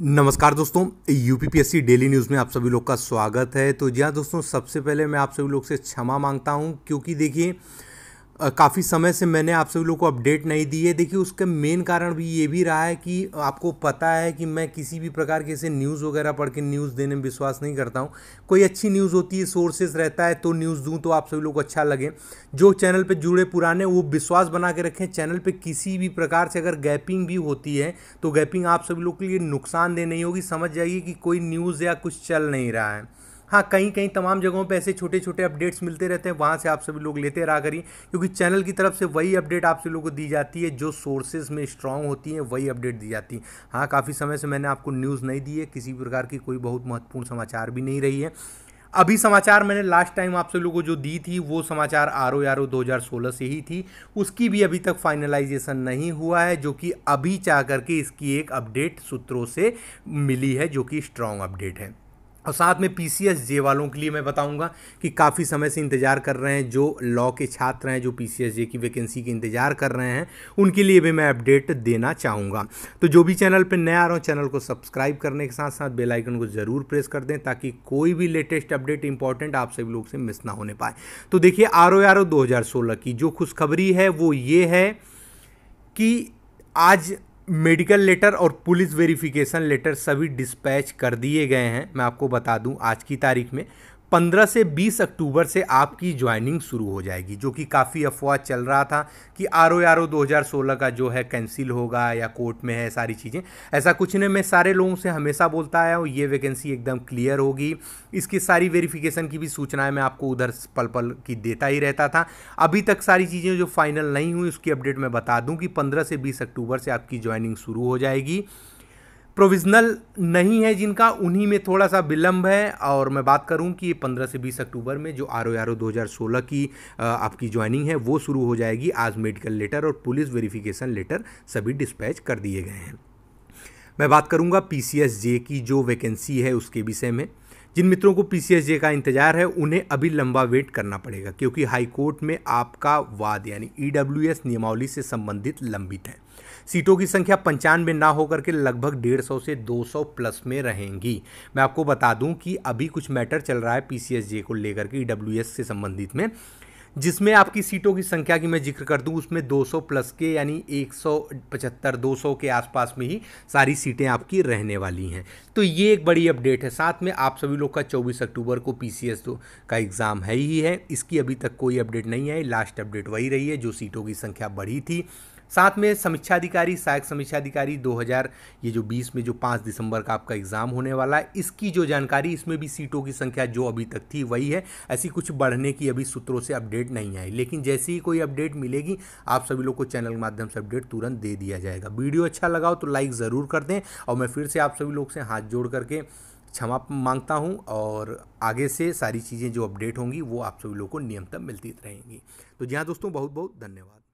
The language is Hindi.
नमस्कार दोस्तों यूपीपीएससी डेली न्यूज़ में आप सभी लोग का स्वागत है तो जी हाँ दोस्तों सबसे पहले मैं आप सभी लोग से क्षमा मांगता हूँ क्योंकि देखिए काफ़ी समय से मैंने आप सभी लोग को अपडेट नहीं दी है देखिए उसका मेन कारण भी ये भी रहा है कि आपको पता है कि मैं किसी भी प्रकार के ऐसे न्यूज़ वगैरह पढ़ के न्यूज़ देने में विश्वास नहीं करता हूँ कोई अच्छी न्यूज़ होती है सोर्सेज रहता है तो न्यूज़ दूँ तो आप सभी लोग को अच्छा लगे जो चैनल पर जुड़े पुराने वो विश्वास बना के रखें चैनल पर किसी भी प्रकार से अगर गैपिंग भी होती है तो गैपिंग आप सभी लोग के लिए नुकसानदेह नहीं होगी समझ जाइए कि कोई न्यूज़ या कुछ चल नहीं रहा है हाँ कहीं कहीं तमाम जगहों पे ऐसे छोटे छोटे अपडेट्स मिलते रहते हैं वहाँ से आप सभी लोग लेते रहा करिए क्योंकि चैनल की तरफ से वही अपडेट आप सभी लोगों को दी जाती है जो सोर्सेज में स्ट्रांग होती हैं वही अपडेट दी जाती है हाँ काफ़ी समय से मैंने आपको न्यूज़ नहीं दी है किसी प्रकार की कोई बहुत महत्वपूर्ण समाचार भी नहीं रही है अभी समाचार मैंने लास्ट टाइम आप सभी लोगों को जो दी थी वो समाचार आर ओ आर ओ दो से ही थी उसकी भी अभी तक फाइनलाइजेशन नहीं हुआ है जो कि अभी चाह करके इसकी एक अपडेट सूत्रों से मिली है जो कि स्ट्रांग अपडेट है और साथ में पी जे वालों के लिए मैं बताऊंगा कि काफ़ी समय से इंतज़ार कर रहे हैं जो लॉ के छात्र हैं जो पी जे की वैकेंसी के इंतज़ार कर रहे हैं उनके लिए भी मैं अपडेट देना चाहूँगा तो जो भी चैनल पर नया आ रहा हूँ चैनल को सब्सक्राइब करने के साथ साथ बेल आइकन को ज़रूर प्रेस कर दें ताकि कोई भी लेटेस्ट अपडेट इंपॉर्टेंट आप सभी लोग से मिस ना होने पाए तो देखिए आर ओ आर ओ दो हज़ार सोलह की जो खुशखबरी है वो ये है कि आज मेडिकल लेटर और पुलिस वेरिफिकेशन लेटर सभी डिस्पैच कर दिए गए हैं मैं आपको बता दूं आज की तारीख में 15 से 20 अक्टूबर से आपकी ज्वाइनिंग शुरू हो जाएगी जो कि काफ़ी अफवाह चल रहा था कि आर ओ आर ओ दो का जो है कैंसिल होगा या कोर्ट में है सारी चीज़ें ऐसा कुछ नहीं मैं सारे लोगों से हमेशा बोलता आया हूँ ये वैकेंसी एकदम क्लियर होगी इसकी सारी वेरिफिकेशन की भी सूचनाएं मैं आपको उधर पल पल की देता ही रहता था अभी तक सारी चीज़ें जो फाइनल नहीं हुई उसकी अपडेट मैं बता दूँ कि पंद्रह से बीस अक्टूबर से आपकी ज्वाइनिंग शुरू हो जाएगी प्रोविज़नल नहीं है जिनका उन्हीं में थोड़ा सा विलम्ब है और मैं बात करूं कि 15 से 20 अक्टूबर में जो आर ओ आर ओ दो की आपकी ज्वाइनिंग है वो शुरू हो जाएगी आज मेडिकल लेटर और पुलिस वेरिफिकेशन लेटर सभी डिस्पैच कर दिए गए हैं मैं बात करूंगा पी सी एस जे की जो वैकेंसी है उसके विषय में जिन मित्रों को पीसीएसजे का इंतजार है उन्हें अभी लंबा वेट करना पड़ेगा क्योंकि हाईकोर्ट में आपका वाद यानी ईडब्ल्यूएस e नियमावली से संबंधित लंबित है सीटों की संख्या पंचानवे ना होकर के लगभग डेढ़ सौ से दो सौ प्लस में रहेंगी मैं आपको बता दूं कि अभी कुछ मैटर चल रहा है पीसीएसजे को लेकर के ईडब्ल्यूएस e से संबंधित में जिसमें आपकी सीटों की संख्या की मैं जिक्र कर दूँ उसमें 200 प्लस के यानी 175 200 के आसपास में ही सारी सीटें आपकी रहने वाली हैं तो ये एक बड़ी अपडेट है साथ में आप सभी लोग का 24 अक्टूबर को पी का एग्ज़ाम है ही है इसकी अभी तक कोई अपडेट नहीं आई लास्ट अपडेट वही रही है जो सीटों की संख्या बढ़ी थी साथ में समीक्षा अधिकारी सहायक समीक्षा अधिकारी 2000 ये जो 20 में जो 5 दिसंबर का आपका एग्ज़ाम होने वाला है इसकी जो जानकारी इसमें भी सीटों की संख्या जो अभी तक थी वही है ऐसी कुछ बढ़ने की अभी सूत्रों से अपडेट नहीं आई लेकिन जैसे ही कोई अपडेट मिलेगी आप सभी लोग को चैनल के माध्यम से अपडेट तुरंत दे दिया जाएगा वीडियो अच्छा लगा हो तो लाइक ज़रूर कर दें और मैं फिर से आप सभी लोग से हाथ जोड़ करके क्षमा मांगता हूं और आगे से सारी चीज़ें जो अपडेट होंगी वो आप सभी लोगों को नियमतम मिलती रहेंगी तो जी हाँ दोस्तों बहुत बहुत धन्यवाद